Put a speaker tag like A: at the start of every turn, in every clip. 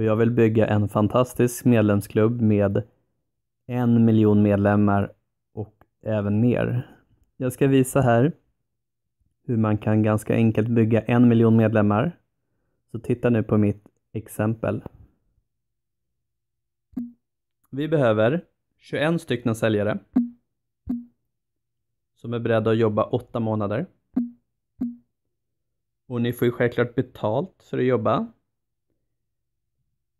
A: Och jag vill bygga en fantastisk medlemsklubb med en miljon medlemmar och även mer. Jag ska visa här hur man kan ganska enkelt bygga en miljon medlemmar. Så titta nu på mitt exempel. Vi behöver 21 stycken säljare som är beredda att jobba åtta månader. Och ni får ju självklart betalt för att jobba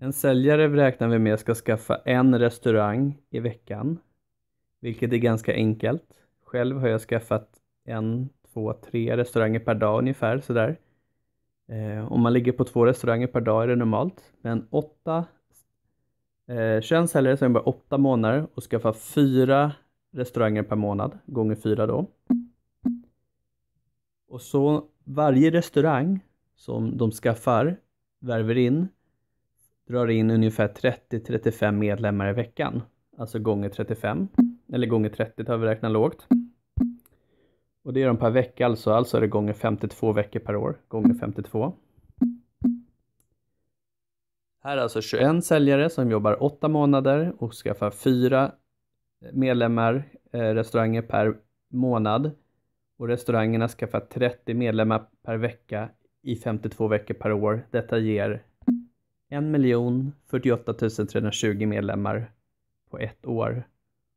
A: en säljare räknar vi med ska skaffa en restaurang i veckan, vilket är ganska enkelt. Själv har jag skaffat en, två, tre restauranger per dag ungefär sådär. Eh, om man ligger på två restauranger per dag är det normalt, men åtta eh, 21 säljare som jobbar åtta månader och skaffar fyra restauranger per månad, gånger fyra då. Och så varje restaurang som de skaffar värver in drar in ungefär 30-35 medlemmar i veckan. Alltså gånger 35, eller gånger 30 har vi räknat lågt. Och det är de per vecka alltså, alltså är det gånger 52 veckor per år, gånger 52. Här är alltså 21 säljare som jobbar 8 månader och skaffar 4 eh, medlemmar, eh, restauranger per månad. Och restaurangerna skaffar 30 medlemmar per vecka i 52 veckor per år. Detta ger 1 48 320 medlemmar på ett år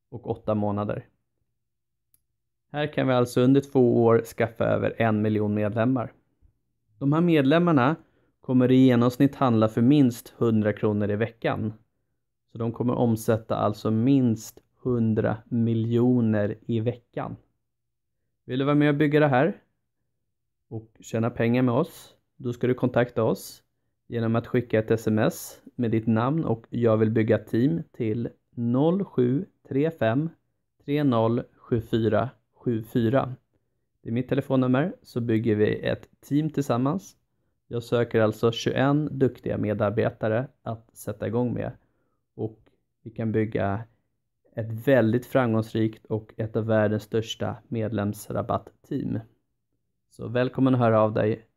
A: och åtta månader. Här kan vi alltså under två år skaffa över en miljon medlemmar. De här medlemmarna kommer i genomsnitt handla för minst 100 kronor i veckan. Så de kommer omsätta alltså minst 100 miljoner i veckan. Vill du vara med och bygga det här och tjäna pengar med oss? Då ska du kontakta oss genom att skicka ett sms med ditt namn och jag vill bygga team till 0735 307474. Det är mitt telefonnummer så bygger vi ett team tillsammans. Jag söker alltså 21 duktiga medarbetare att sätta igång med och vi kan bygga ett väldigt framgångsrikt och ett av världens största medlemsrabattteam. Så välkommen att höra av dig